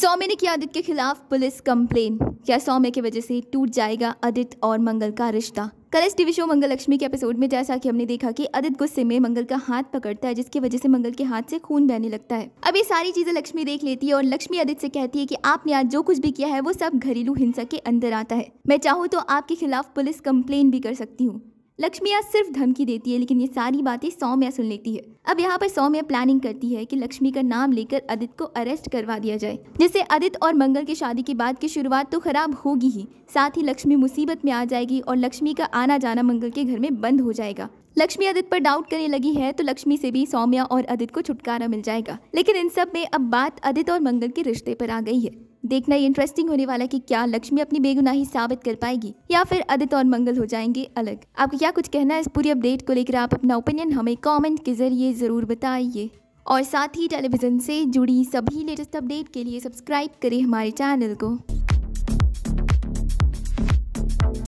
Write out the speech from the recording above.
सौम्य ने किया आदित्य के खिलाफ पुलिस कंप्लेन क्या सौम्य की वजह से टूट जाएगा आदित्य और मंगल का रिश्ता कल इस टीवी शो मंगल लक्ष्मी के एपिसोड में जैसा कि हमने देखा कि आदित्य गुस्से में मंगल का हाथ पकड़ता है जिसकी वजह से मंगल के हाथ से खून बहने लगता है अब ये सारी चीजें लक्ष्मी देख लेती है और लक्ष्मी आदित्य से कहती है कि आपने आज जो कुछ भी किया है वो सब घरेलू हिंसा के अंदर आता है मैं चाहूँ तो आपके खिलाफ पुलिस कंप्लेन भी कर सकती हूँ लक्ष्मी आज सिर्फ धमकी देती है लेकिन ये सारी बातें सौम्या सुन लेती है अब यहाँ पर सौम्या प्लानिंग करती है कि लक्ष्मी का नाम लेकर अदित को अरेस्ट करवा दिया जाए जिससे अदित और मंगल की शादी के बाद की शुरुआत तो खराब होगी ही साथ ही लक्ष्मी मुसीबत में आ जाएगी और लक्ष्मी का आना जाना मंगल के घर में बंद हो जाएगा लक्ष्मी अदित पर डाउट करने लगी है तो लक्ष्मी से भी सौम्या और अदित को छुटकारा मिल जाएगा लेकिन इन सब में अब बात अदित और मंगल के रिश्ते पर आ गई है देखना ये इंटरेस्टिंग होने वाला कि क्या लक्ष्मी अपनी बेगुनाही साबित कर पाएगी या फिर अदित और मंगल हो जाएंगे अलग आपको क्या कुछ कहना है इस पूरी अपडेट को लेकर आप अपना ओपिनियन हमें कॉमेंट के जरिए ज़रूर बताइए और साथ ही टेलीविज़न से जुड़ी सभी लेटेस्ट अपडेट के लिए सब्सक्राइब करें हमारे चैनल को